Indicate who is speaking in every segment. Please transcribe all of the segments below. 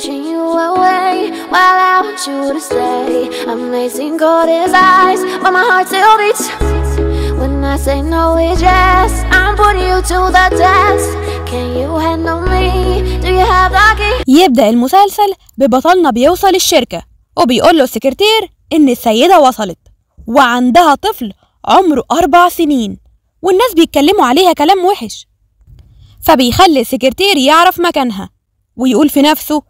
Speaker 1: pushing you away While I want you to stay I'm lacing cold as ice But my heart still beats When I say no it's yes I'm putting you to the test Can you handle me? Do you have the key? يبدأ المسلسل ببطلنا بيوصل الشركة وبيقول له السكرتير إن السيدة وصلت وعندها طفل عمره أربع سنين والناس بيتكلموا عليها كلام وحش فبيخلي السكرتير يعرف مكانها ويقول في نفسه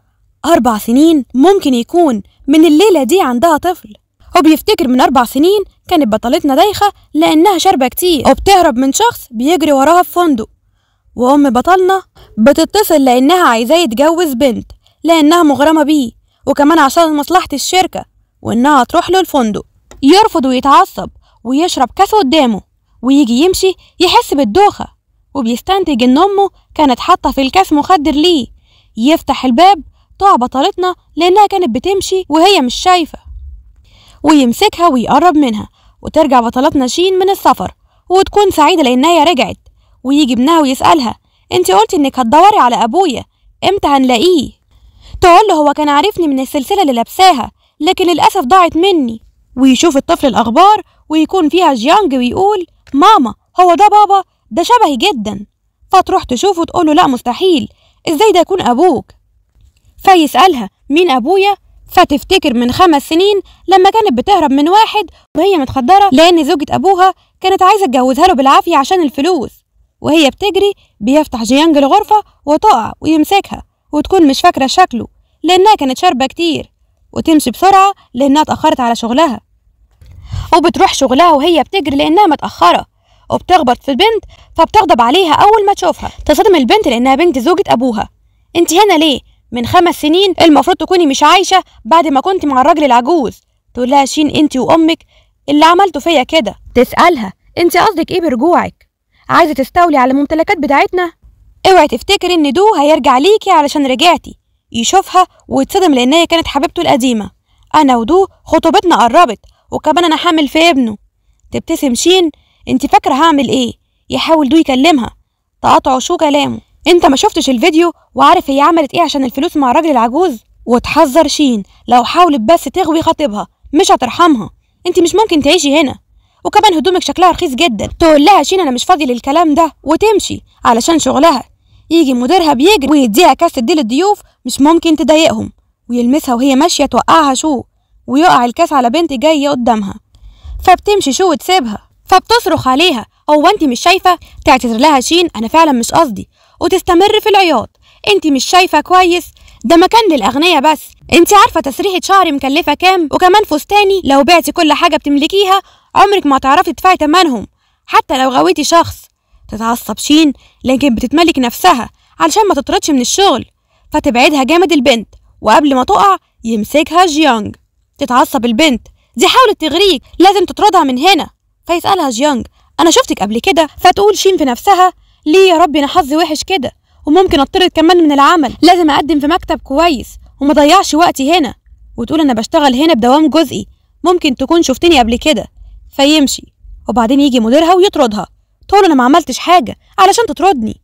Speaker 1: أربع سنين ممكن يكون من الليلة دي عندها طفل وبيفتكر من أربع سنين كانت بطلتنا دايخة لأنها شاربة كتير وبتهرب من شخص بيجري وراها في فندق وأم بطلنا بتتصل لأنها عايزاه يتجوز بنت لأنها مغرمة بيه وكمان عشان مصلحة الشركة وإنها تروح له الفندق يرفض ويتعصب ويشرب كاس قدامه ويجي يمشي يحس بالدوخة وبيستنتج إن أمه كانت حاطة في الكاس مخدر ليه يفتح الباب تقع بطلتنا لأنها كانت بتمشي وهي مش شايفة ويمسكها ويقرب منها وترجع بطلتنا شين من السفر وتكون سعيدة لأنها رجعت ويجي ابنها ويسألها انت قلتي انك هتدوري على ابويا امتى هنلاقيه تقول له هو كان عارفني من السلسلة اللي لابساها لكن للأسف ضاعت مني ويشوف الطفل الأخبار ويكون فيها جيانج ويقول ماما هو ده بابا ده شبهي جدا فتروح تشوفه تقول له لا مستحيل ازاي ده يكون أبوك فيسألها مين أبويا فتفتكر من خمس سنين لما كانت بتهرب من واحد وهي متخدرة لأن زوجة أبوها كانت عايزة تجوزها له بالعافية عشان الفلوس وهي بتجري بيفتح جيانج الغرفة وتقع ويمسكها وتكون مش فاكرة شكله لأنها كانت شاربة كتير وتمشي بسرعة لأنها اتأخرت على شغلها وبتروح شغلها وهي بتجري لأنها متأخرة وبتخبط في البنت فبتغضب عليها أول ما تشوفها تصدم البنت لأنها بنت زوجة أبوها انت هنا ليه من خمس سنين المفروض تكوني مش عايشه بعد ما كنت مع الراجل العجوز تقول لها شين انت وامك اللي عملته فيا كده تسالها انت قصدك ايه برجوعك عايزه تستولي على الممتلكات بتاعتنا اوعي تفتكري ان دو هيرجع ليكي علشان رجعتي يشوفها ويتصدم لان هي كانت حبيبته القديمه انا ودو خطوبتنا قربت وكمان انا حامل في ابنه تبتسم شين انت فاكره هعمل ايه يحاول دو يكلمها تقاطعه شو كلامه انت ما شفتش الفيديو وعارف هي عملت ايه عشان الفلوس مع الراجل العجوز وتحذر شين لو حاولت بس تغوي خطيبها مش هترحمها انت مش ممكن تعيشي هنا وكمان هدومك شكلها رخيص جدا تقول لها شين انا مش فاضي للكلام ده وتمشي علشان شغلها يجي مديرها بيجري ويديها كاسة دي للضيوف مش ممكن تضايقهم ويلمسها وهي ماشية توقعها شو ويقع الكاس على بنت جاية قدامها فبتمشي شو وتسيبها فبتصرخ عليها هو انت مش شايفة تعتذر لها شين انا فعلا مش قصدي وتستمر في العياط انت مش شايفه كويس ده مكان للاغنيه بس انت عارفه تسريحه شعر مكلفه كام وكمان فستاني لو بعتي كل حاجه بتملكيها عمرك ما هتعرفي تدفعي ثمنهم حتى لو غويتي شخص تتعصب شين لكن بتتملك نفسها علشان ما تطردش من الشغل فتبعدها جامد البنت وقبل ما تقع يمسكها جيانج تتعصب البنت دي حاولت تغريك لازم تطردها من هنا فيسألها جيانج أنا شفتك قبل كده فتقول شين في نفسها ليه يا ربي انا حظي وحش كده وممكن اطرد كمان من العمل لازم اقدم في مكتب كويس وما ضيعش وقتي هنا وتقول انا بشتغل هنا بدوام جزئي ممكن تكون شفتني قبل كده فيمشي وبعدين يجي مديرها ويطردها تقول انا ما عملتش حاجه علشان تطردني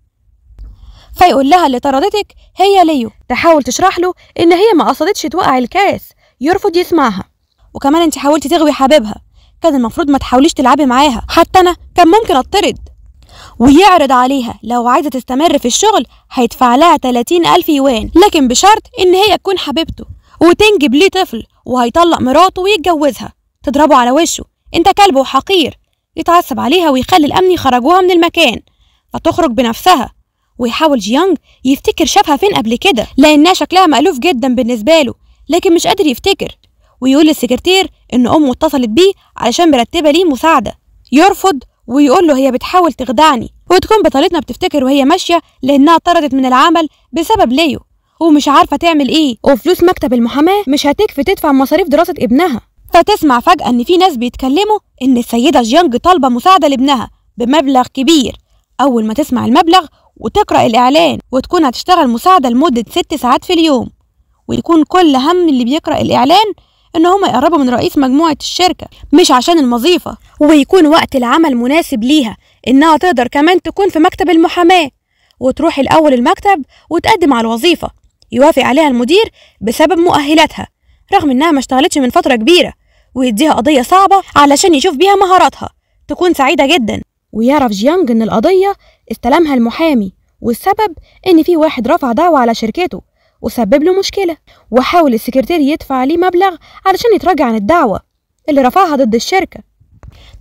Speaker 1: فيقول لها اللي طردتك هي ليو تحاول تشرح له ان هي ما قصدتش توقع الكاس يرفض يسمعها وكمان انت حاولتي تغوي حبيبها كان المفروض ما تحاوليش تلعبي معاها حتى انا كان ممكن اتطرد ويعرض عليها لو عايزة تستمر في الشغل هيدفع لها 30 ألف يوان لكن بشرط إن هي تكون حبيبته وتنجب ليه طفل وهيطلق مراته ويتجوزها تضربه على وشه انت كلب وحقير يتعصب عليها ويخلي الأمن يخرجوها من المكان فتخرج بنفسها ويحاول جيانج يفتكر شافها فين قبل كده لأنها شكلها مألوف جدا بالنسبة له لكن مش قادر يفتكر ويقول للسكرتير إن أمه اتصلت بيه علشان مرتبة ليه مساعدة يرفض ويقول له هي بتحاول تخدعني وتكون بطلتنا بتفتكر وهي ماشية لأنها طردت من العمل بسبب ليو ومش عارفة تعمل إيه وفلوس مكتب المحاماة مش هتكفي تدفع مصاريف دراسة ابنها فتسمع فجأة إن في ناس بيتكلموا إن السيدة جيانج طالبة مساعدة لابنها بمبلغ كبير أول ما تسمع المبلغ وتقرأ الإعلان وتكون هتشتغل مساعدة لمدة ست ساعات في اليوم ويكون كل هم اللي بيقرأ الإعلان ان هما يقربوا من رئيس مجموعه الشركه مش عشان الوظيفه ويكون وقت العمل مناسب ليها انها تقدر كمان تكون في مكتب المحاماه وتروح الاول المكتب وتقدم على الوظيفه يوافق عليها المدير بسبب مؤهلاتها رغم انها ما اشتغلتش من فتره كبيره ويديها قضيه صعبه علشان يشوف بيها مهاراتها تكون سعيده جدا ويعرف جيانج ان القضيه استلمها المحامي والسبب ان في واحد رفع دعوه على شركته وسبب له مشكلة وحاول السكرتير يدفع عليه مبلغ علشان يتراجع عن الدعوة اللي رفعها ضد الشركة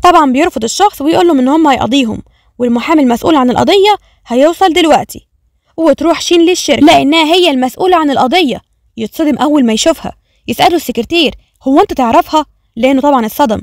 Speaker 1: طبعا بيرفض الشخص ويقول له ان هم هيقضيهم والمحامي المسؤول عن القضية هيوصل دلوقتي وتروح شين للشركة لأنها هي المسؤولة عن القضية يتصدم أول ما يشوفها يسأله السكرتير هو أنت تعرفها؟ لأنه طبعا اتصدم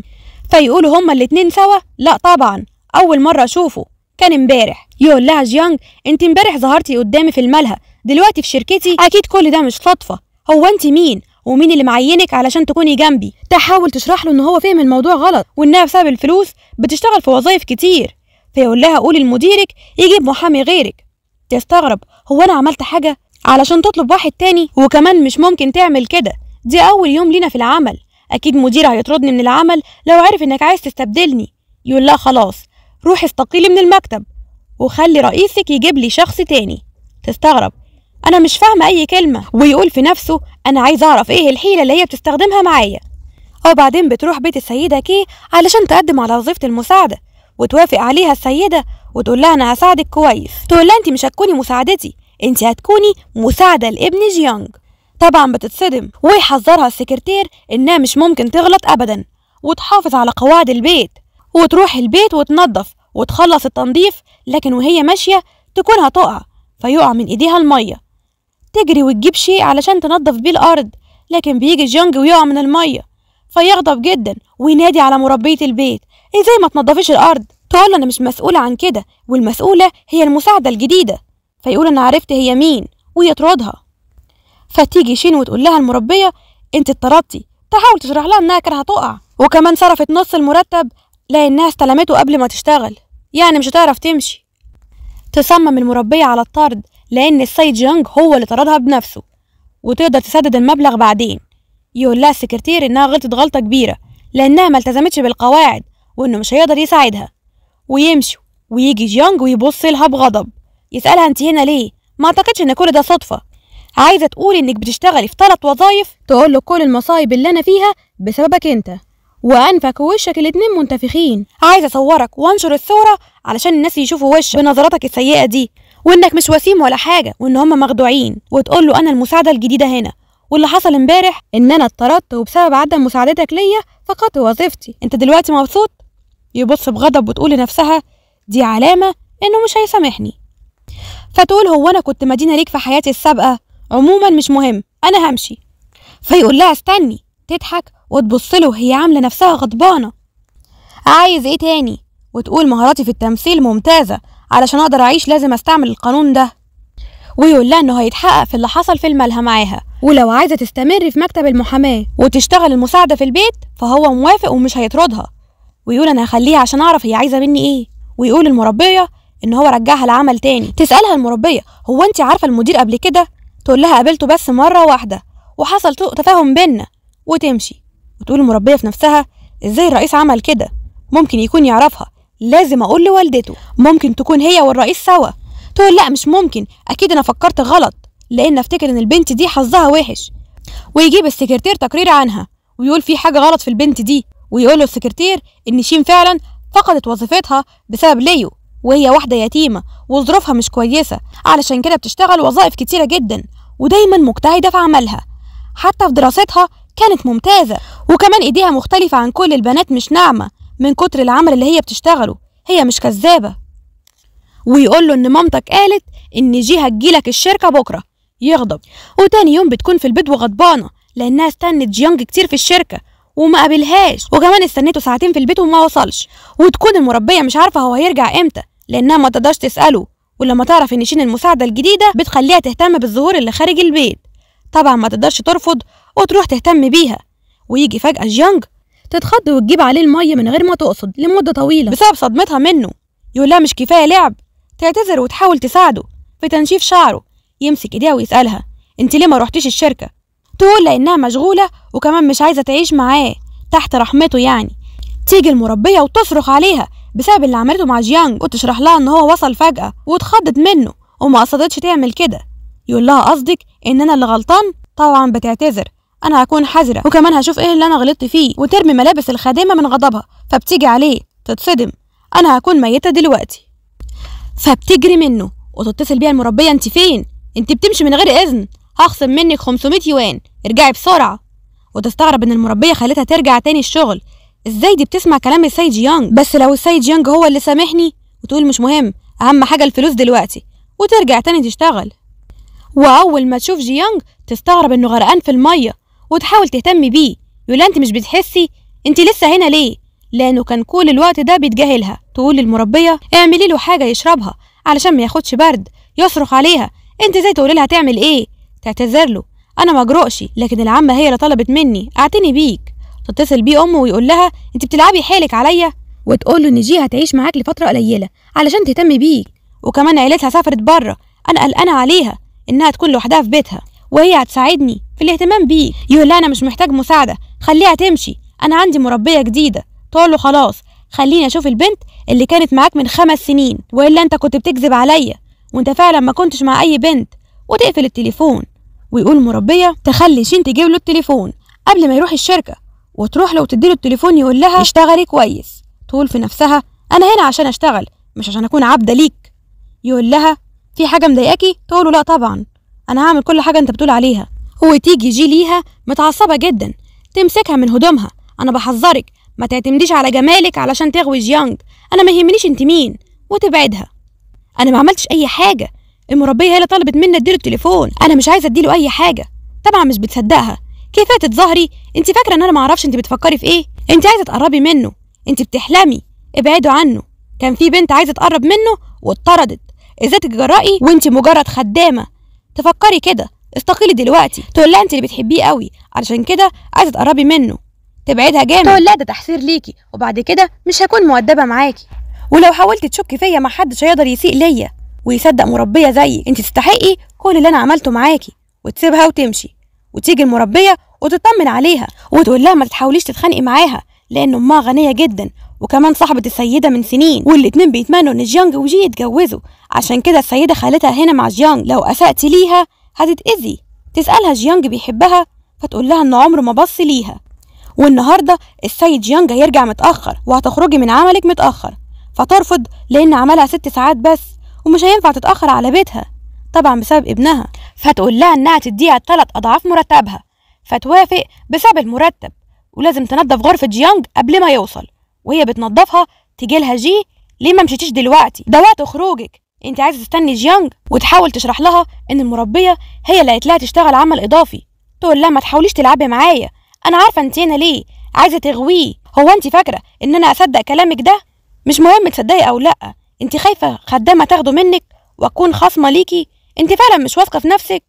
Speaker 1: فيقولوا هما الاتنين سوا لا طبعا أول مرة أشوفه كان امبارح يقول لها جيانج انت امبارح ظهرتي قدامي في الملهى دلوقتي في شركتي اكيد كل ده مش صدفه هو انت مين ومين اللي معينك علشان تكوني جنبي تحاول تشرح له ان هو فهم الموضوع غلط وانها بسبب الفلوس بتشتغل في وظايف كتير فيقول لها قولي لمديرك يجيب محامي غيرك تستغرب هو انا عملت حاجه علشان تطلب واحد تاني وكمان مش ممكن تعمل كده دي اول يوم لينا في العمل اكيد مدير هيطردني من العمل لو عرف انك عايز تستبدلني يقول لا خلاص روحي استقيلي من المكتب وخلي رئيسك يجيب لي شخص تاني تستغرب انا مش فاهمه اي كلمه ويقول في نفسه انا عايز اعرف ايه الحيله اللي هي بتستخدمها معايا وبعدين بتروح بيت السيده كي علشان تقدم على وظيفه المساعده وتوافق عليها السيده وتقول لها انا هساعدك كويس تقول لها انت مش هتكوني مساعدتي انت هتكوني مساعده لابن جيانج طبعا بتتصدم ويحذرها السكرتير انها مش ممكن تغلط ابدا وتحافظ على قواعد البيت وتروح البيت وتنظف وتخلص التنظيف لكن وهي ماشيه تكون هتقع فيقع من ايديها الميه تجري وتجيب شيء علشان تنظف بيه الأرض لكن بيجي جونج ويقع من المية فيغضب جدا وينادي على مربية البيت ازاي ما تنظفش الأرض تقول أنا مش مسؤولة عن كده والمسؤولة هي المساعدة الجديدة فيقول أنا عرفت هي مين ويطردها فتيجي شين وتقول لها المربية أنت اتطردتي تحاول تشرح لها إنها كانت هتقع وكمان صرفت نص المرتب لأنها استلمته قبل ما تشتغل يعني مش هتعرف تمشي تصمم المربية على الطرد لأن السيد جونج هو اللي طردها بنفسه وتقدر تسدد المبلغ بعدين يقول لها السكرتير إنها غلطت غلطة كبيرة لأنها ما التزمتش بالقواعد وإنه مش هيقدر يساعدها ويمشوا ويجي جيانج ويبص لها بغضب يسألها أنت هنا ليه؟ ما أعتقدش إن كل ده صدفة عايزة تقولي إنك بتشتغلي في ثلاث وظايف تقول له كل المصايب اللي أنا فيها بسببك أنت وأنفك ووشك الاتنين منتفخين عايزة أصورك وأنشر الصورة علشان الناس يشوفوا وشك بنظراتك السيئة دي وانك مش وسيم ولا حاجه وان هم مخدوعين وتقول له انا المساعده الجديده هنا واللي حصل امبارح ان انا اتطردت وبسبب عدم مساعدتك ليا فقدت وظيفتي انت دلوقتي مبسوط يبص بغضب وتقول لنفسها دي علامه انه مش هيسامحني فتقول هو انا كنت مدينه ليك في حياتي السابقه عموما مش مهم انا همشي فيقول لها استني تضحك وتبص له هي عامله نفسها غضبانه عايز ايه تاني وتقول مهاراتي في التمثيل ممتازه علشان اقدر اعيش لازم استعمل القانون ده ويقول لها انه هيتحقق في اللي حصل في الملهى معاها ولو عايزه تستمر في مكتب المحاماه وتشتغل المساعده في البيت فهو موافق ومش هيطردها ويقول انا هخليها عشان اعرف هي عايزه مني ايه ويقول المربيه ان هو رجعها لعمل تاني تسالها المربيه هو انت عارفه المدير قبل كده تقول لها قابلته بس مره واحده وحصل سوء تفاهم بينا وتمشي وتقول المربيه في نفسها ازاي الرئيس عمل كده ممكن يكون يعرفها لازم اقول لوالدته ممكن تكون هي والرئيس سوا تقول لا مش ممكن اكيد انا فكرت غلط لان افتكر ان البنت دي حظها وحش ويجيب السكرتير تقرير عنها ويقول في حاجه غلط في البنت دي ويقول له السكرتير ان شيم فعلا فقدت وظيفتها بسبب ليو وهي واحده يتيمه وظروفها مش كويسه علشان كده بتشتغل وظائف كتيره جدا ودايما مجتهده في عملها حتى في دراستها كانت ممتازه وكمان ايديها مختلفه عن كل البنات مش ناعمه من كتر العمل اللي هي بتشتغله هي مش كذابة ويقول له إن مامتك قالت إن جي هتجيلك الشركة بكرة يغضب وتاني يوم بتكون في البيت وغضبانة لأنها استنت جيانج كتير في الشركة وما قابلهاش وكمان استنيته ساعتين في البيت وما وصلش وتكون المربية مش عارفة هو هيرجع امتى لأنها ما تقدرش تسأله ولما تعرف إن شين المساعدة الجديدة بتخليها تهتم بالظهور اللي خارج البيت طبعا ما تقدرش ترفض وتروح تهتم بيها ويجي فجأة جيانج تتخض وتجيب عليه المية من غير ما تقصد لمدة طويلة بسبب صدمتها منه يقولها مش كفاية لعب تعتذر وتحاول تساعده في تنشيف شعره يمسك ايديها ويسألها انت ليه ما روحتيش الشركة تقول لانها مشغولة وكمان مش عايزة تعيش معاه تحت رحمته يعني تيجي المربية وتصرخ عليها بسبب اللي عملته مع جيانج وتشرح لها ان هو وصل فجأة واتخضت منه وما قصدتش تعمل كده يقول لها قصدك ان انا اللي غلطان طبعا بتعتذر انا هكون حذره وكمان هشوف ايه اللي انا غلطت فيه وترمي ملابس الخادمه من غضبها فبتيجي عليه تتصدم انا هكون ميته دلوقتي فبتجري منه وتتصل بيها المربيه انت فين انت بتمشي من غير اذن هخصم منك 500 يوان ارجعي بسرعه وتستغرب ان المربيه خلتها ترجع تاني الشغل ازاي دي بتسمع كلام السيد جيانج بس لو السيد جيانج هو اللي سامحني وتقول مش مهم اهم حاجه الفلوس دلوقتي وترجع تاني تشتغل واول ما تشوف جيانج تستغرب انه غرقان في الميه وتحاول تهتمي بيه يقول انت مش بتحسي انت لسه هنا ليه لانه كان كل الوقت ده بيتجاهلها تقول للمربيه اعملي له حاجه يشربها علشان ما ياخدش برد يصرخ عليها انت ازاي تقولي لها تعمل ايه تعتذر له انا ما اجرؤش لكن العمه هي اللي طلبت مني اعتني بيك تتصل بيه امه ويقول لها انت بتلعبي حيلك عليا وتقول له ان جي هتعيش معاك لفتره قليله علشان تهتم بيك وكمان عيلتها سافرت بره انا قلقانه عليها انها تكون لوحدها في بيتها وهي هتساعدني الاهتمام بيه يقول انا مش محتاج مساعده خليها تمشي انا عندي مربيه جديده تقول له خلاص خليني اشوف البنت اللي كانت معاك من خمس سنين والا انت كنت بتكذب عليا وانت فعلا ما كنتش مع اي بنت وتقفل التليفون ويقول المربيه تخلي شين تجيب له التليفون قبل ما يروح الشركه وتروح له وتديله التليفون يقول لها اشتغلي كويس تقول في نفسها انا هنا عشان اشتغل مش عشان اكون عبده ليك يقول لها في حاجه مضايقاكي تقول له لا طبعا انا هعمل كل حاجه انت بتقول عليها وتيجي جي ليها متعصبة جدا تمسكها من هدومها أنا بحذرك ما تعتمديش على جمالك علشان تغوي جيانج أنا ما يهمنيش أنت مين وتبعدها أنا ما عملتش أي حاجة المربية هي اللي طلبت مني اديله التليفون أنا مش عايزة اديله أي حاجة طبعا مش بتصدقها كيف تتظاهري انت فاكره ان انا معرفش انت بتفكري في ايه انت عايزه تقربي منه انت بتحلمي ابعدوا عنه كان في بنت عايزه تقرب منه واتطردت ازاي تتجرأي وانت مجرد خدامه تفكري كده استقيلي دلوقتي تقول لها انت اللي بتحبيه قوي علشان كده عايزه تقربي منه تبعدها جامد تقول لها ده تحسير ليكي وبعد كده مش هكون مؤدبه معاكي ولو حاولت تشكي فيا ما حدش هيقدر يسيء ليا ويصدق مربيه زيي انت تستحقي كل اللي انا عملته معاكي وتسيبها وتمشي وتيجي المربيه وتطمن عليها وتقول لها ما تحاوليش تتخانقي معاها لان امها غنيه جدا وكمان صاحبة السيدة من سنين والاتنين بيتمنوا ان جيانج وجي يتجوزوا عشان كده السيدة خالتها هنا مع جيانج لو اسأتي ليها هتتأذي تسألها جيانج بيحبها فتقول لها إن عمره ما بص ليها والنهاردة السيد جيانج هيرجع متأخر وهتخرجي من عملك متأخر فترفض لأن عملها ست ساعات بس ومش هينفع تتأخر على بيتها طبعا بسبب ابنها فتقول لها إنها تديها تلات أضعاف مرتبها فتوافق بسبب المرتب ولازم تنظف غرفة جيانج قبل ما يوصل وهي بتنظفها تجيلها جي ليه ما مشيتيش دلوقتي ده وقت خروجك انت عايزه تستني جيانج وتحاول تشرح لها ان المربيه هي اللي قالت لها تشتغل عمل اضافي تقول لها ما تحاوليش تلعبي معايا انا عارفه انت هنا ليه عايزه تغويه هو انت فاكره ان انا اصدق كلامك ده مش مهم تصدقي او لا انت خايفه خدامه تاخده منك واكون خصمه ليكي انت فعلا مش واثقه في نفسك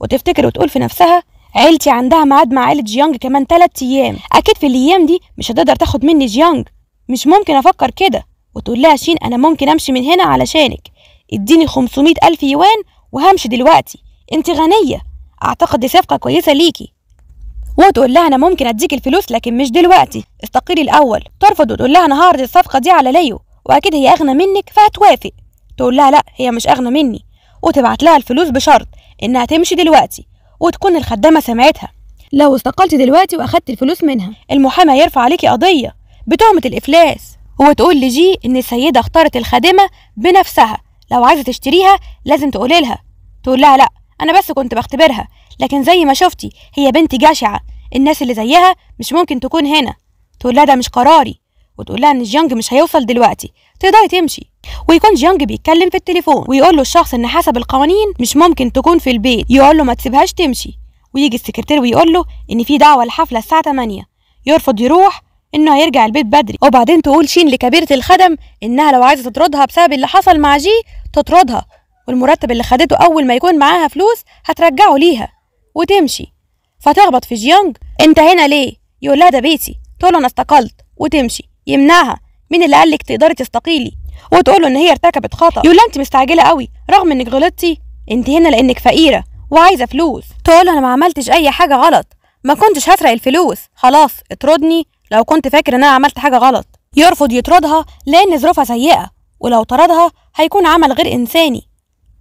Speaker 1: وتفتكر وتقول في نفسها عيلتي عندها ميعاد مع عيله جيانج كمان 3 ايام اكيد في الايام دي مش هتقدر تاخد مني جيانج مش ممكن افكر كده وتقول لها شين أنا ممكن أمشي من هنا علشانك اديني 500 ألف يوان وهمشي دلوقتي انت غنية أعتقد دي صفقة كويسة ليكي وتقول لها أنا ممكن أديك الفلوس لكن مش دلوقتي استقيلي الأول ترفض وتقول لها أنا هعرض الصفقة دي على ليو وأكيد هي أغنى منك فهتوافق تقول لها لأ هي مش أغنى مني وتبعت لها الفلوس بشرط إنها تمشي دلوقتي وتكون الخدامة سمعتها لو استقلت دلوقتي وأخدت الفلوس منها المحامي هيرفع عليكي قضية بتهمة الإفلاس وتقول لجي إن السيدة اختارت الخادمة بنفسها لو عايزة تشتريها لازم تقولي لها تقول لها لأ أنا بس كنت بختبرها لكن زي ما شفتي هي بنت جشعة الناس اللي زيها مش ممكن تكون هنا تقول لها ده مش قراري وتقول لها ان جيانج مش هيوصل دلوقتي تقدري تمشي ويكون جيانج بيتكلم في التليفون ويقول له الشخص ان حسب القوانين مش ممكن تكون في البيت يقول له ما تسيبهاش تمشي ويجي السكرتير ويقول له ان في دعوه لحفله الساعه 8 يرفض يروح انه هيرجع البيت بدري وبعدين تقول شين لكبيره الخدم انها لو عايزه تطردها بسبب اللي حصل مع جي تطردها والمرتب اللي خدته اول ما يكون معاها فلوس هترجعه ليها وتمشي فتخبط في جيانج انت هنا ليه يقول لها ده بيتي تقول انا استقلت وتمشي يمنعها مين اللي قالك تقدري تستقيلي وتقول له ان هي ارتكبت خطا يقول لها انت مستعجله قوي رغم انك غلطتي انت هنا لانك فقيره وعايزه فلوس تقول له انا ما عملتش اي حاجه غلط ما كنتش هسرق الفلوس خلاص اطردني لو كنت فاكر ان انا عملت حاجه غلط يرفض يطردها لان ظروفها سيئه ولو طردها هيكون عمل غير انساني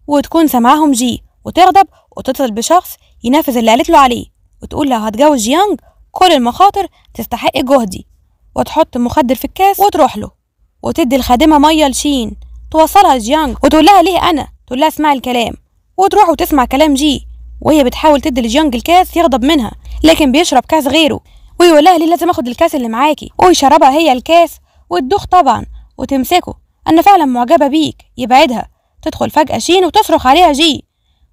Speaker 1: وتكون سامعاهم جي وتغضب وتتصل بشخص ينفذ اللي قالت له عليه وتقول لو هتجوز جيانج كل المخاطر تستحق جهدي وتحط مخدر في الكاس وتروح له وتدي الخادمه ميه لشين توصلها لجيانج وتقول لها ليه انا تقول لها اسمعي الكلام وتروح وتسمع كلام جي وهي بتحاول تدي لجيانج الكاس يغضب منها لكن بيشرب كاس غيره ويقول لها ليه لازم اخد الكاس اللي معاكي ويشربها هي الكاس وتدوخ طبعا وتمسكه انا فعلا معجبه بيك يبعدها تدخل فجاه شين وتصرخ عليها جي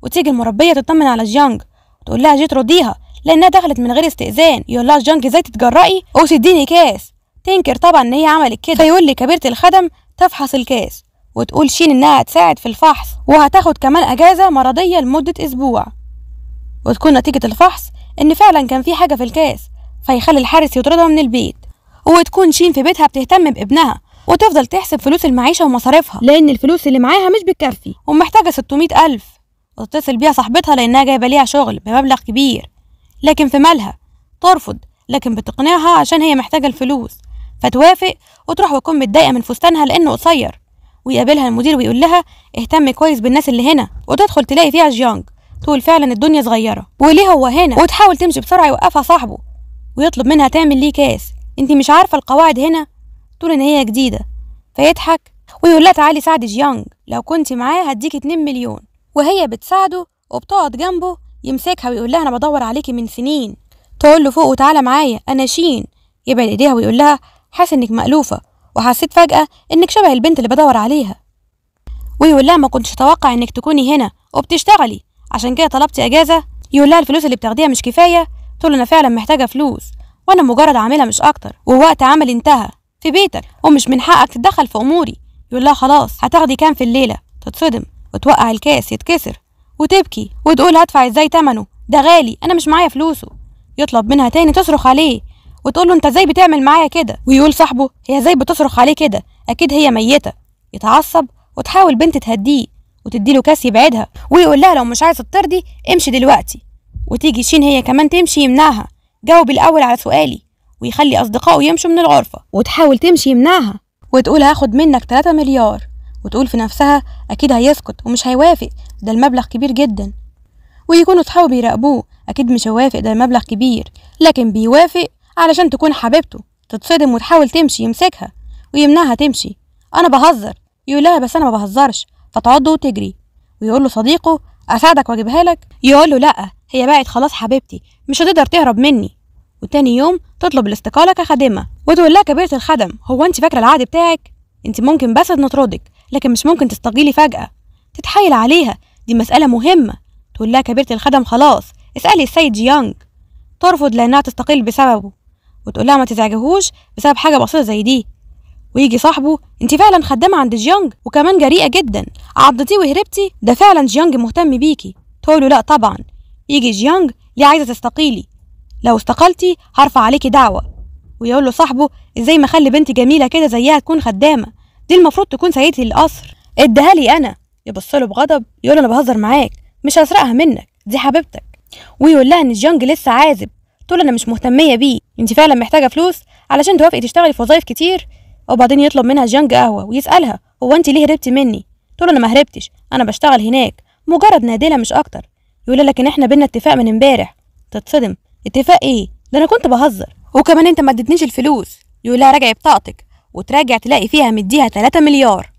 Speaker 1: وتيجي المربيه تطمن على جيانج وتقول لها جي ترديها لانها دخلت من غير استئذان يقول لها جيانج ازاي تتجرأي وتديني كاس تنكر طبعا ان هي عملت كده فيقول كبيره الخدم تفحص الكاس وتقول شين انها هتساعد في الفحص وهتاخد كمان اجازه مرضيه لمده اسبوع وتكون نتيجه الفحص ان فعلا كان في حاجه في الكاس فيخلي الحارس يطردها من البيت وتكون شين في بيتها بتهتم بابنها وتفضل تحسب فلوس المعيشة ومصاريفها لأن الفلوس اللي معاها مش بتكفي ومحتاجة 600 ألف وتتصل بيها صاحبتها لأنها جايبة ليها شغل بمبلغ كبير لكن في مالها ترفض لكن بتقنعها عشان هي محتاجة الفلوس فتوافق وتروح وتكون متضايقة من فستانها لأنه قصير ويقابلها المدير ويقول لها اهتمي كويس بالناس اللي هنا وتدخل تلاقي فيها جيانج تقول فعلا الدنيا صغيرة وليه هو هنا وتحاول تمشي بسرعة يوقفها صاحبه ويطلب منها تعمل ليه كاس انت مش عارفة القواعد هنا تقول ان هي جديدة فيضحك ويقول لها تعالي ساعد جيانج لو كنت معاه هديك 2 مليون وهي بتساعده وبتقعد جنبه يمسكها ويقول لها انا بدور عليكي من سنين تقول له فوق وتعالى معايا انا شين يبعد ايديها ويقول لها حاسس انك مألوفة وحسيت فجأة انك شبه البنت اللي بدور عليها ويقول لها ما كنتش اتوقع انك تكوني هنا وبتشتغلي عشان كده طلبتي اجازة يقول لها الفلوس اللي بتاخديها مش كفاية تقول له انا فعلا محتاجه فلوس وانا مجرد عامله مش اكتر ووقت عمل انتهى في بيتك ومش من حقك تتدخل في اموري يقول لها خلاص هتاخدي كام في الليله تتصدم وتوقع الكاس يتكسر وتبكي وتقول هدفع ازاي تمنه ده غالي انا مش معايا فلوسه يطلب منها تاني تصرخ عليه وتقول له انت ازاي بتعمل معايا كده ويقول صاحبه هي ازاي بتصرخ عليه كده اكيد هي ميته يتعصب وتحاول بنت تهديه وتديله كاس يبعدها ويقول لها لو مش عايزه تطردي امشي دلوقتي وتيجي شين هي كمان تمشي يمنعها جاوب الأول على سؤالي ويخلي أصدقائه يمشوا من الغرفة وتحاول تمشي يمنعها وتقول هاخد منك 3 مليار وتقول في نفسها أكيد هيسكت ومش هيوافق ده المبلغ كبير جدا ويكونوا صحابه بيراقبوه أكيد مش هيوافق ده المبلغ كبير لكن بيوافق علشان تكون حبيبته تتصدم وتحاول تمشي يمسكها ويمنعها تمشي أنا بهزر يقول لها بس أنا ما بهزرش فتعضه وتجري ويقول له صديقه أساعدك وأجيبها لك يقول له لأ هي بقت خلاص حبيبتي مش هتقدر تهرب مني وتاني يوم تطلب الاستقالة كخادمة وتقول لها كبيرة الخدم هو انت فاكرة العقد بتاعك انت ممكن بس نطردك لكن مش ممكن تستقيلي فجأة تتحايل عليها دي مسألة مهمة تقول لها كبيرة الخدم خلاص اسألي السيد جيانج ترفض لأنها تستقيل بسببه وتقول لها ما تزعجهوش بسبب حاجة بسيطة زي دي ويجي صاحبه انت فعلا خدامة عند جيانج وكمان جريئة جدا عضتيه وهربتي ده فعلا جيانج مهتم بيكي تقول له لا طبعا يجي جيانج ليه عايزه تستقيلي لو استقلتي هرفع عليكي دعوه ويقول له صاحبه ازاي ما اخلي بنت جميله كده زيها تكون خدامه دي المفروض تكون سيدتي القصر اديها لي انا يبص له بغضب يقول انا بهزر معاك مش هسرقها منك دي حبيبتك ويقول لها ان جيانج لسه عازب تقول انا مش مهتميه بيه انت فعلا محتاجه فلوس علشان توافقي تشتغلي في وظايف كتير وبعدين يطلب منها جيانج قهوه ويسالها هو انت ليه هربتي مني تقول انا ما هربتش انا بشتغل هناك مجرد نادله مش اكتر يقول لكن احنا بينا اتفاق من امبارح تتصدم اتفاق ايه ده انا كنت بهزر وكمان انت ما ادتنيش الفلوس يقول لها راجعي بطاقتك وتراجع تلاقي فيها مديها 3 مليار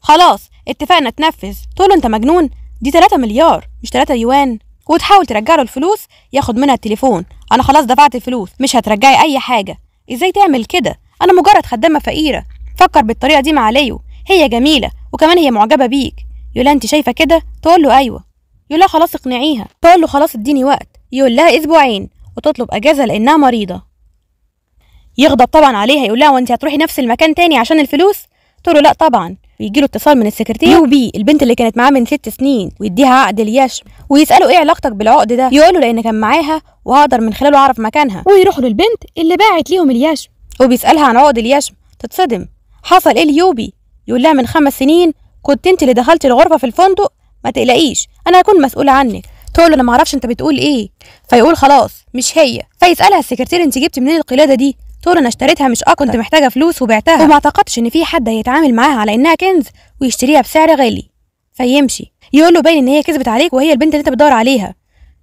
Speaker 1: خلاص اتفقنا اتنفذ تقول له انت مجنون دي 3 مليار مش 3 يوان وتحاول ترجع له الفلوس ياخد منها التليفون انا خلاص دفعت الفلوس مش هترجعي اي حاجه ازاي تعمل كده انا مجرد خدامه فقيره فكر بالطريقه دي مع ليو هي جميله وكمان هي معجبه بيك يقول انت شايفه كده تقول له ايوه يقول لها خلاص اقنعيها تقول له خلاص اديني وقت يقول لها اسبوعين وتطلب اجازه لانها مريضه يغضب طبعا عليها يقول لها وانت هتروحي نفس المكان تاني عشان الفلوس تقول له لا طبعا يجي له اتصال من السكرتير يو بي البنت اللي كانت معاه من ست سنين ويديها عقد اليشم ويساله ايه علاقتك بالعقد ده يقول له لان كان معاها وهقدر من خلاله اعرف مكانها ويروحوا للبنت اللي باعت ليهم اليشم وبيسالها عن عقد اليشم تتصدم حصل ايه ليوبي يقول لها من خمس سنين كنت انت اللي دخلتي الغرفه في الفندق ما تقلقيش انا هكون مسؤوله عنك تقول له انا ما اعرفش انت بتقول ايه فيقول خلاص مش هي فيسالها السكرتير انت جبت منين القلاده دي تقول انا اشتريتها مش اه كنت محتاجه فلوس وبعتها وما اعتقدش ان في حد هيتعامل معاها على انها كنز ويشتريها بسعر غالي فيمشي يقول له باين ان هي كذبت عليك وهي البنت اللي انت بتدور عليها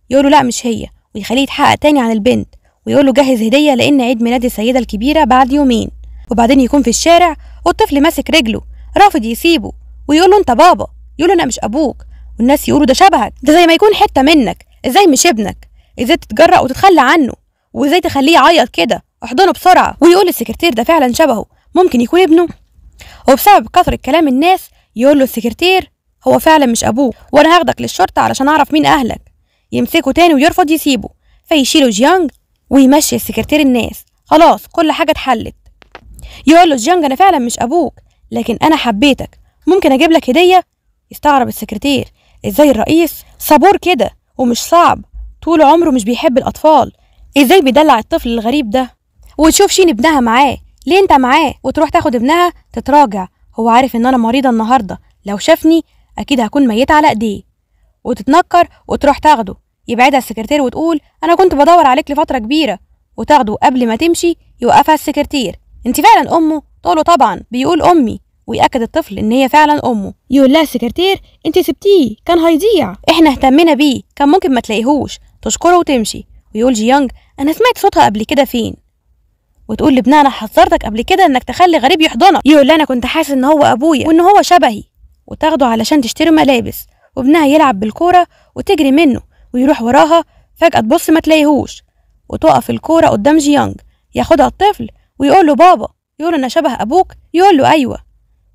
Speaker 1: يقول له لا مش هي ويخليه يتحقق تاني عن البنت ويقول له جهز هديه لان عيد ميلاد السيده الكبيره بعد يومين وبعدين يكون في الشارع والطفل ماسك رجله رافض يسيبه ويقول له انت بابا يقول له انا مش ابوك والناس يقولوا ده شبهك ده زي ما يكون حته منك ازاي مش ابنك ازاي تتجرأ وتتخلى عنه وازاي تخليه يعيط كده احضنه بسرعه ويقول السكرتير ده فعلا شبهه ممكن يكون ابنه وبسبب كثرة كلام الناس يقول له السكرتير هو فعلا مش ابوه وانا هاخدك للشرطه علشان اعرف مين اهلك يمسكه تاني ويرفض يسيبه فيشيله جيانج ويمشي السكرتير الناس خلاص كل حاجه اتحلت يقول له جيانج انا فعلا مش ابوك لكن انا حبيتك ممكن اجيب لك هديه يستغرب السكرتير ازاي الرئيس صبور كده ومش صعب طول عمره مش بيحب الاطفال ازاي بيدلع الطفل الغريب ده وتشوف شين ابنها معاه ليه انت معاه وتروح تاخد ابنها تتراجع هو عارف ان انا مريضه النهارده لو شافني اكيد هكون ميت على ايديه وتتنكر وتروح تاخده يبعدها السكرتير وتقول انا كنت بدور عليك لفتره كبيره وتاخده قبل ما تمشي يوقفها السكرتير انت فعلا امه تقوله طبعا بيقول امي ويأكد الطفل إن هي فعلا أمه يقول لها السكرتير أنت سبتيه كان هيضيع إحنا اهتمينا بيه كان ممكن ما تلاقيهوش تشكره وتمشي ويقول جيانج أنا سمعت صوتها قبل كده فين وتقول لابنها أنا حذرتك قبل كده إنك تخلي غريب يحضنك يقول لها أنا كنت حاسس إن هو أبويا وإن هو شبهي وتاخده علشان تشتري ملابس وابنها يلعب بالكورة وتجري منه ويروح وراها فجأة تبص ما تلاقيهوش وتقف الكورة قدام جيانج ياخدها الطفل ويقول له بابا يقول له أنا شبه أبوك يقول له أيوة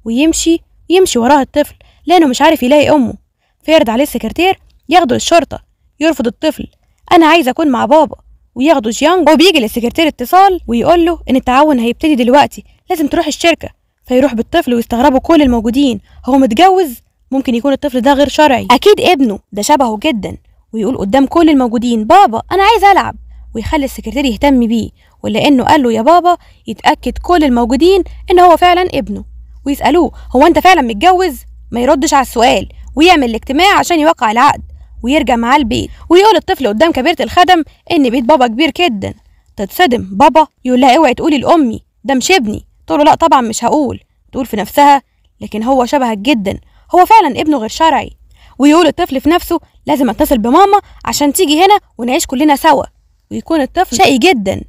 Speaker 1: ويمشي يمشي وراه الطفل لأنه مش عارف يلاقي أمه فيرد عليه السكرتير ياخده الشرطة يرفض الطفل أنا عايز أكون مع بابا وياخده جيانج وبيجي للسكرتير اتصال ويقول له إن التعاون هيبتدي دلوقتي لازم تروح الشركة فيروح بالطفل ويستغربوا كل الموجودين هو متجوز ممكن يكون الطفل ده غير شرعي أكيد ابنه ده شبهه جدا ويقول قدام كل الموجودين بابا أنا عايز ألعب ويخلي السكرتير يهتم بيه ولأنه قال له يا بابا يتأكد كل الموجودين إن هو فعلا ابنه ويسألوه هو أنت فعلا متجوز؟ ما يردش على السؤال ويعمل الاجتماع عشان يوقع العقد ويرجع معاه البيت ويقول الطفل قدام كبيرة الخدم إن بيت بابا كبير جدا تتصدم بابا يقول لها اوعي تقولي لأمي ده مش ابني تقول له لا طبعا مش هقول تقول في نفسها لكن هو شبهك جدا هو فعلا ابنه غير شرعي ويقول الطفل في نفسه لازم اتصل بماما عشان تيجي هنا ونعيش كلنا سوا ويكون الطفل شقي جدا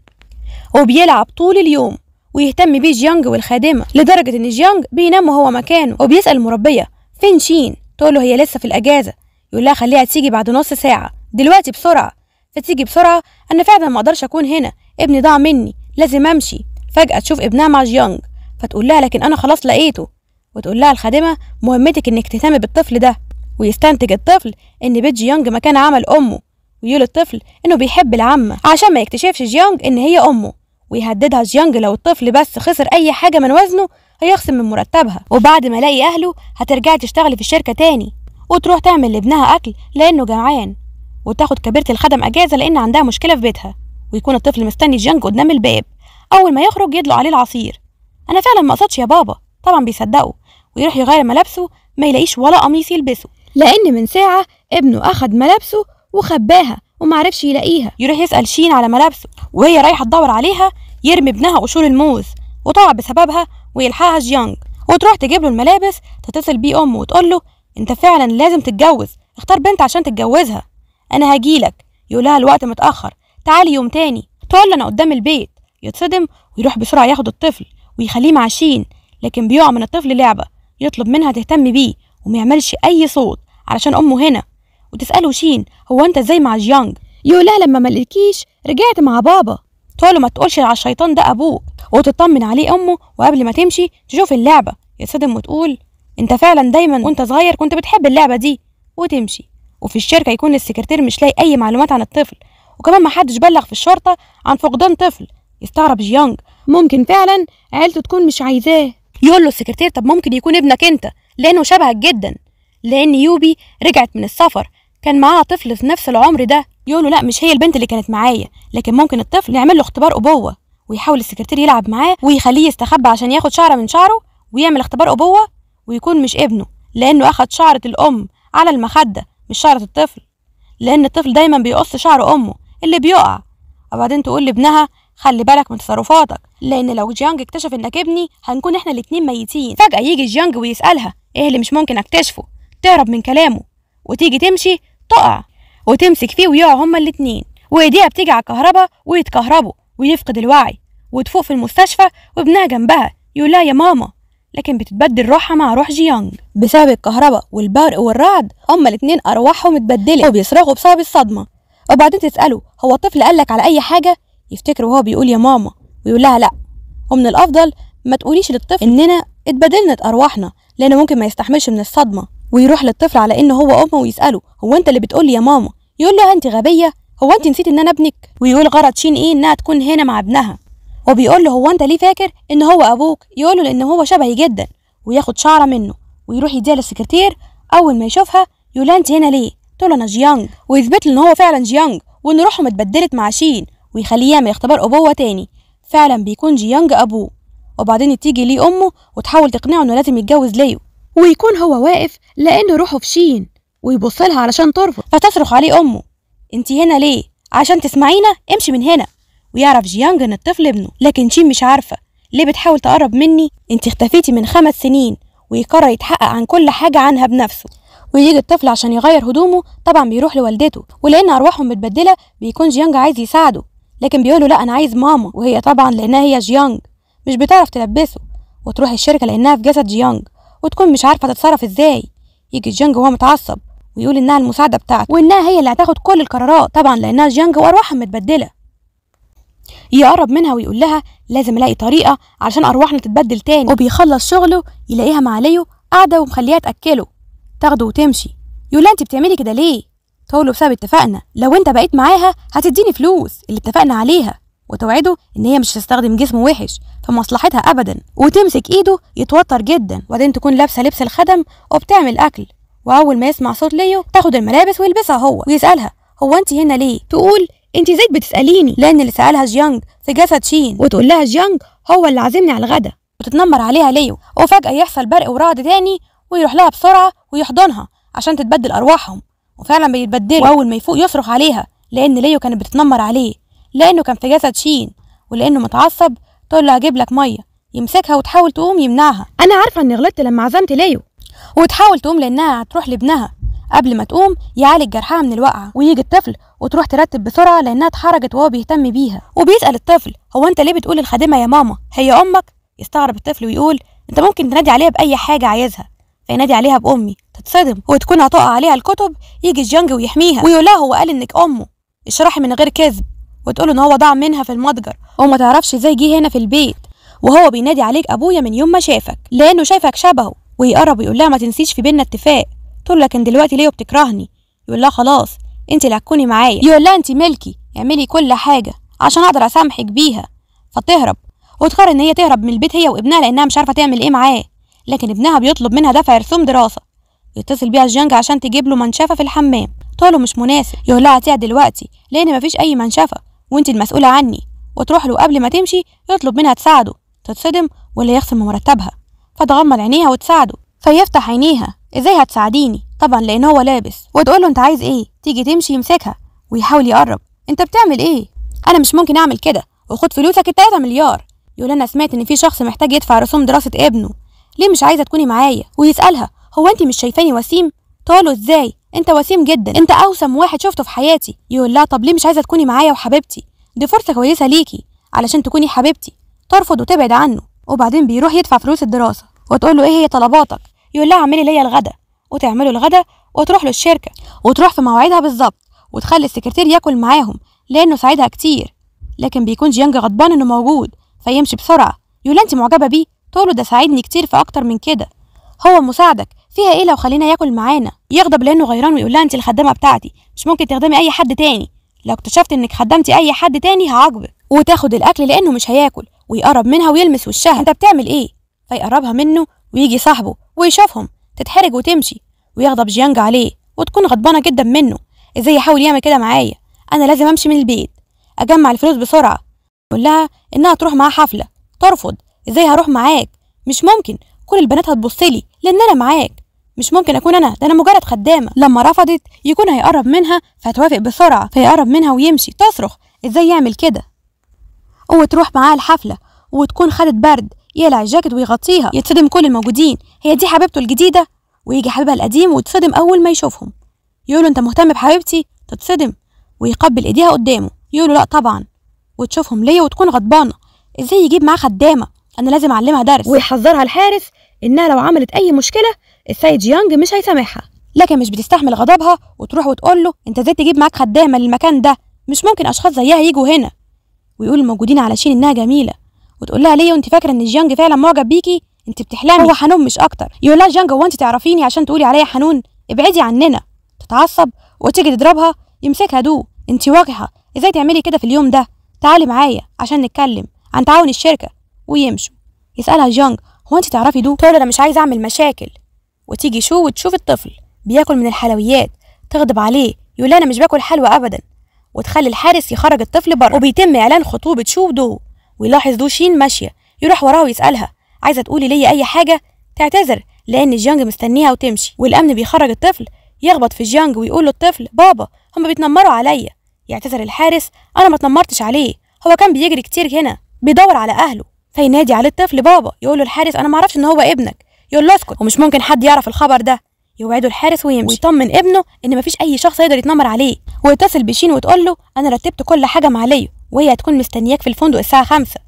Speaker 1: وبيلعب طول اليوم ويهتم بيه جيانج والخادمة لدرجة إن جيانج بينام وهو مكانه وبيسأل المربية فين شين تقول له هي لسه في الأجازة يقول لها خليها تيجي بعد نص ساعة دلوقتي بسرعة فتيجي بسرعة أنا فعلا ما أقدرش أكون هنا ابني ضاع مني لازم أمشي فجأة تشوف ابنها مع جيانج فتقول لها لكن أنا خلاص لقيته وتقول لها الخادمة مهمتك إنك تهتمي بالطفل ده ويستنتج الطفل إن بيت جيانج مكان عمل أمه ويقول الطفل إنه بيحب العمة عشان ما يكتشفش جيانج إن هي أمه ويهددها جيانج لو الطفل بس خسر اي حاجه من وزنه هيخصم من مرتبها وبعد ما الاقي اهله هترجعي تشتغلي في الشركه تاني وتروح تعمل لابنها اكل لانه جعان وتاخد كبيره الخدم اجازه لان عندها مشكله في بيتها ويكون الطفل مستني جيانج قدام الباب اول ما يخرج يدلو عليه العصير انا فعلا ما قصدش يا بابا طبعا بيصدقه ويروح يغير ملابسه ما يلاقيش ولا قميص يلبسه لان من ساعه ابنه اخد ملابسه وخباها ومعرفش يلاقيها يروح يسأل شين على ملابسه وهي رايحة تدور عليها يرمي ابنها قشور الموز وتقع بسببها ويلحقها جيانج وتروح تجيب له الملابس تتصل بيه امه وتقول له انت فعلا لازم تتجوز اختار بنت عشان تتجوزها انا هجيلك يقولها الوقت متاخر تعالي يوم تاني تقول انا قدام البيت يتصدم ويروح بسرعه ياخد الطفل ويخليه معشين لكن بيقع من الطفل لعبه يطلب منها تهتم بيه وما يعملش اي صوت علشان امه هنا وتساله شين هو انت ازاي مع جيانج يقولها لما ملقكيش رجعت مع بابا تقول ما تقولش على الشيطان ده ابوك وتطمن عليه امه وقبل ما تمشي تشوف اللعبه يتصدم وتقول انت فعلا دايما وانت صغير كنت بتحب اللعبه دي وتمشي وفي الشركه يكون السكرتير مش لاقي اي معلومات عن الطفل وكمان ما حدش بلغ في الشرطه عن فقدان طفل يستغرب جيانج ممكن فعلا عيلته تكون مش عايزاه يقول له السكرتير طب ممكن يكون ابنك انت لانه شبهك جدا لان يوبي رجعت من السفر كان معاها طفل في نفس العمر ده يقول له لا مش هي البنت اللي كانت معايا لكن ممكن الطفل يعمل له اختبار ابوه ويحاول السكرتير يلعب معاه ويخليه يستخبى عشان ياخد شعره من شعره ويعمل اختبار ابوه ويكون مش ابنه لانه اخد شعره الام على المخده مش شعره الطفل لان الطفل دايما بيقص شعر امه اللي بيقع وبعدين تقول لابنها خلي بالك من تصرفاتك لان لو جيانج اكتشف انك ابني هنكون احنا الاتنين ميتين فجاه يجي جيانج ويسالها ايه اللي مش ممكن اكتشفه تهرب من كلامه وتيجي تمشي تقع وتمسك فيه ويقع هما الاتنين وايديها بتيجي على الكهرباء ويتكهربوا ويفقد الوعي وتفوق في المستشفى وابنها جنبها يقولها يا ماما لكن بتتبدل روحها مع روح جيانج بسبب الكهرباء والبرق والرعد هما الاتنين ارواحهم اتبدلت وبيصرخوا بسبب الصدمه وبعدين تساله هو الطفل قالك على اي حاجه يفتكر وهو بيقول يا ماما ويقول لها لا ومن الافضل ما تقوليش للطفل اننا اتبدلنا ارواحنا لانه ممكن ما يستحملش من الصدمه ويروح للطفل على ان هو امه ويساله هو انت اللي بتقول يا ماما يقول له انت غبيه هو انت نسيت ان انا ابنك ويقول غرض شين ايه انها تكون هنا مع ابنها وبيقول له هو انت ليه فاكر ان هو ابوك يقول له لان هو شبهي جدا وياخد شعره منه ويروح يديها للسكرتير اول ما يشوفها يقول انت هنا ليه تقول انا جيانج ويثبت له ان هو فعلا جيانج وان روحه اتبدلت مع شين ويخليه يعمل اختبار ابوه تاني فعلا بيكون جيانج ابوه وبعدين تيجي ليه امه وتحاول تقنعه انه لازم يتجوز ليو ويكون هو واقف لأن روحه في شين ويبص لها علشان ترفض فتصرخ عليه أمه أنت هنا ليه؟ عشان تسمعينا امشي من هنا ويعرف جيانج إن الطفل ابنه لكن شين مش عارفة ليه بتحاول تقرب مني؟ أنت اختفيتي من خمس سنين ويقرر يتحقق عن كل حاجة عنها بنفسه ويجي الطفل عشان يغير هدومه طبعا بيروح لوالدته ولأن أرواحهم متبدلة بيكون جيانج عايز يساعده لكن بيقوله لا أنا عايز ماما وهي طبعا لأنها هي جيانج مش بتعرف تلبسه وتروح الشركة لأنها في جسد جيانج وتكون مش عارفه تتصرف ازاي يجي جانج وهو متعصب ويقول انها المساعده بتاعته وانها هي اللي هتاخد كل القرارات طبعا لانها جانج وارواحها متبدله يقرب منها ويقول لها لازم الاقي طريقه عشان ارواحنا تتبدل تاني وبيخلص شغله يلاقيها مع ليو قاعده ومخليها تاكله تاخده وتمشي يقول لها انت بتعملي كده ليه تقول له بسبب اتفقنا لو انت بقيت معاها هتديني فلوس اللي اتفقنا عليها وتوعده ان هي مش هتستخدم جسم وحش في مصلحتها ابدا وتمسك ايده يتوتر جدا وبعدين تكون لابسه لبس الخدم وبتعمل اكل واول ما يسمع صوت ليو تاخد الملابس ويلبسها هو ويسالها هو انت هنا ليه تقول انت ازاي بتساليني لان اللي سالها جيانج في جسد شين وتقول لها جيانج هو اللي عازمني على الغدا وتتنمر عليها ليو وفجاه يحصل برق ورعد تاني ويروح لها بسرعه ويحضنها عشان تتبدل ارواحهم وفعلا بيتبدلوا واول ما يفوق يصرخ عليها لان ليو كانت بتتنمر عليه لأنه كان في جسد شين ولأنه متعصب تقول له هجيب لك مية يمسكها وتحاول تقوم يمنعها أنا عارفة إني غلطت لما عزمت ليو وتحاول تقوم لأنها هتروح لابنها قبل ما تقوم يعالج جرحها من الوقعة ويجي الطفل وتروح ترتب بسرعة لأنها اتحرجت وهو بيهتم بيها وبيسأل الطفل هو أنت ليه بتقول الخادمة يا ماما هي أمك يستغرب الطفل ويقول أنت ممكن تنادي عليها بأي حاجة عايزها فينادي عليها بأمي تتصدم وتكون هتقع عليها الكتب يجي الجنج ويحميها ويقول لها هو قال إنك أمه اشرحي من غير كذب وتقول ان هو ضاع منها في المتجر وما تعرفش ازاي جه هنا في البيت وهو بينادي عليك ابويا من يوم ما شافك لانه شايفك شبهه ويقرب ويقول لها ما تنسيش في بينا اتفاق تقول لكن دلوقتي ليه بتكرهني يقول لها خلاص انت اللي هتكوني معايا يقول لها انت ملكي اعملي كل حاجه عشان اقدر اسامحك بيها فتهرب وتقرر ان هي تهرب من البيت هي وابنها لانها مش عارفه تعمل ايه معاه لكن ابنها بيطلب منها دفع رسوم دراسه يتصل بيها جيانج عشان تجيب له منشفه في الحمام تقول له مش مناسب يقول لها هتيع دلوقتي لان مفيش اي منشفه وانت المسؤولة عني وتروح له قبل ما تمشي يطلب منها تساعده تتصدم ولا يخصم مرتبها فتغمض عينيها وتساعده فيفتح عينيها ازاي هتساعديني طبعا لان هو لابس وتقول له انت عايز ايه تيجي تمشي يمسكها ويحاول يقرب انت بتعمل ايه انا مش ممكن اعمل كده وخد فلوسك ال مليار يقول انا سمعت ان في شخص محتاج يدفع رسوم دراسه ابنه ليه مش عايزه تكوني معايا ويسالها هو انت مش شايفاني وسيم تقول له ازاي انت وسيم جدا انت اوسم واحد شفته في حياتي يقول لا طب ليه مش عايزه تكوني معايا وحبيبتي دي فرصه كويسه ليكي علشان تكوني حبيبتي ترفض وتبعد عنه وبعدين بيروح يدفع فلوس الدراسه وتقول له ايه هي طلباتك يقول لها اعملي ليا الغدا وتعملوا الغدا وتروح للشركه الشركه وتروح في مواعيدها بالظبط وتخلي السكرتير ياكل معاهم لانه ساعدها كتير لكن بيكون جيانج غضبان انه موجود فيمشي بسرعه يقول انت معجبه بيه تقول له ده ساعدني كتير في اكتر من كده هو مساعدك فيها ايه لو خلينا ياكل معانا يغضب لانه غيران ويقول لها انت الخدامه بتاعتي مش ممكن تخدمي اي حد تاني لو اكتشفت انك خدمتي اي حد تاني هعاقبك وتاخد الاكل لانه مش هياكل ويقرب منها ويلمس وشها انت بتعمل ايه فيقربها منه ويجي صاحبه ويشوفهم تتحرج وتمشي ويغضب جيانج عليه وتكون غضبانه جدا منه ازاي يحاول يعمل كده معايا انا لازم امشي من البيت اجمع الفلوس بسرعه يقول لها انها تروح معاه حفله ترفض ازاي هروح معاك مش ممكن كل البنات هتبصلي لان انا معاك مش ممكن اكون انا ده انا مجرد خدامه لما رفضت يكون هيقرب منها فتوافق بسرعه فيقرب منها ويمشي تصرخ ازاي يعمل كده وتروح معاه الحفله وتكون خدت برد يلع الجاكيت ويغطيها يتصدم كل الموجودين هي دي حبيبته الجديده ويجي حبيبها القديم وتصدم اول ما يشوفهم يقولوا انت مهتم بحبيبتي تتصدم ويقبل ايديها قدامه يقولوا لا طبعا وتشوفهم ليا وتكون غضبانه ازاي يجيب معاه خدامه انا لازم اعلمها درس ويحذرها الحارس انها لو عملت اي مشكله السيد جيانج مش هيسامحها لكن مش بتستحمل غضبها وتروح وتقول له انت ازاي تجيب معاك خدامه للمكان ده مش ممكن اشخاص زيها يجوا هنا ويقول الموجودين علشان انها جميله وتقول لها ليه وانت فاكره ان جيانج فعلا معجب بيكي انت بتحلمي هو حنون مش اكتر يقول لها جيانج هو انت تعرفيني عشان تقولي عليا حنون ابعدي عننا تتعصب وتيجي تضربها يمسكها دو انت واقعه ازاي تعملي كده في اليوم ده تعالي معايا عشان نتكلم عن تعاون الشركه ويمشوا يسالها جيانج هو انت تعرفي دو تقول انا مش عايزه اعمل مشاكل وتيجي شو وتشوف الطفل بياكل من الحلويات تغضب عليه يقول انا مش باكل حلوى ابدا وتخلي الحارس يخرج الطفل بره وبيتم اعلان خطوبه شو ودو ويلاحظ دو شين ماشيه يروح وراها ويسالها عايزه تقولي ليا اي حاجه تعتذر لان جيانج مستنيها وتمشي والامن بيخرج الطفل يخبط في جيانج ويقول له الطفل بابا هما بيتنمروا عليا يعتذر الحارس انا ما اتنمرتش عليه هو كان بيجري كتير هنا بيدور على اهله فينادي عليه الطفل بابا يقول له الحارس انا ما اعرفش ان هو ابنك يقول له اسكت ومش ممكن حد يعرف الخبر ده يوعده الحارس ويمشي ويطمن ابنه ان مفيش اي شخص يقدر يتنمر عليه ويتصل بشين وتقول له انا رتبت كل حاجه مع ليو وهي هتكون مستنياك في الفندق الساعه 5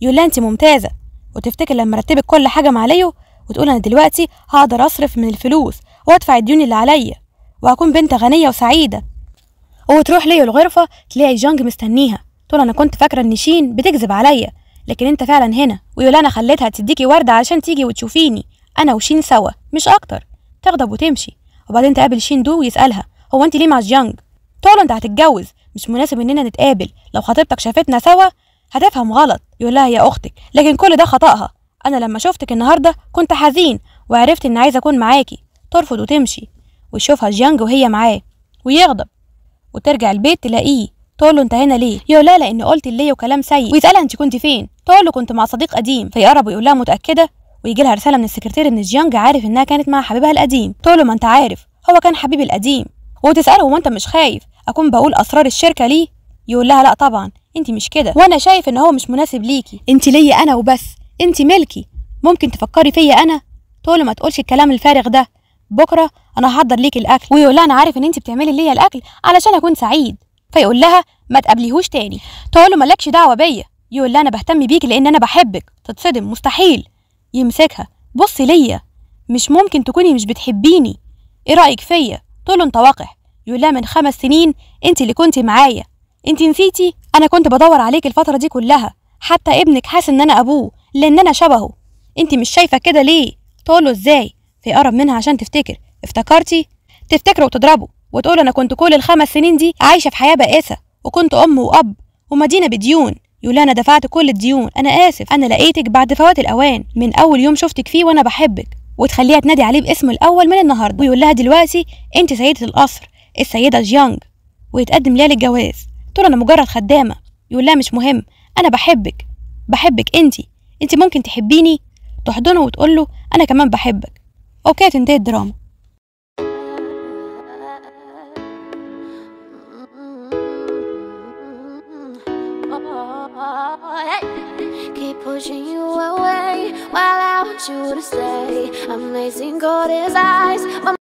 Speaker 1: يقول لها انت ممتازه وتفتكر لما رتبت كل حاجه مع ليو وتقول انا دلوقتي هقدر اصرف من الفلوس وادفع الديون اللي عليا وهكون بنت غنيه وسعيده وتروح ليو الغرفه تلاقي جانج مستنيها تقول انا كنت فاكره ان شين بتكذب عليا لكن انت فعلا هنا ويقول انا خليتها تديكي ورده عشان تيجي وتشوفيني انا وشين سوا مش اكتر تغضب وتمشي وبعدين تقابل شين دو ويسالها هو انت ليه مع جيانج تقول انت هتتجوز مش مناسب اننا نتقابل لو خطيبتك شافتنا سوا هتفهم غلط يقول لها يا اختك لكن كل ده خطأها انا لما شفتك النهارده كنت حزين وعرفت ان عايز اكون معاكي ترفض وتمشي ويشوفها جيانج وهي معاه ويغضب وترجع البيت تلاقيه تقول له انت هنا ليه يقول لها لان قلت ليه وكلام سيء ويسالها انت كنت فين تقول له كنت مع صديق قديم فيقرب ويقول لها متاكده ويجي لها رساله من السكرتير ان جيانج عارف انها كانت مع حبيبها القديم تقول له ما انت عارف هو كان حبيبي القديم وتساله هو انت مش خايف اكون بقول اسرار الشركه ليه يقول لها لا طبعا انت مش كده وانا شايف ان هو مش مناسب ليكي انت ليا انا وبس انت ملكي ممكن تفكري فيا انا تقول له ما تقولش الكلام الفارغ ده بكره انا هحضر ليكي الاكل ويقول لها انا عارف ان انت بتعملي ليا الاكل علشان اكون سعيد فيقول لها ما تقابليهوش تاني تقول له مالكش دعوه بيا يقول لها انا بهتم بيكي لان انا بحبك تتصدم مستحيل يمسكها بصي ليا مش ممكن تكوني مش بتحبيني ايه رايك فيا تقول له انت وقح يقول لها من خمس سنين انت اللي كنت معايا انت نسيتي انا كنت بدور عليك الفتره دي كلها حتى ابنك حاسس ان انا ابوه لان انا شبهه انت مش شايفه كده ليه تقول له ازاي فيقرب منها عشان تفتكر افتكرتي تفتكره وتضربه وتقول انا كنت كل الخمس سنين دي عايشه في حياه بائسه وكنت ام واب ومدينه بديون يقول انا دفعت كل الديون انا اسف انا لقيتك بعد فوات الاوان من اول يوم شفتك فيه وانا بحبك وتخليها تنادي عليه باسمه الاول من النهارده ويقول لها دلوقتي انت سيده القصر السيده جيانج ويتقدم ليها للجواز تقول انا مجرد خدامه يقول لها مش مهم انا بحبك بحبك انت انت ممكن تحبيني تحضنه وتقول له انا كمان بحبك اوكي تنتهي الدراما Keep pushing you away While I want you to stay Amazing God is eyes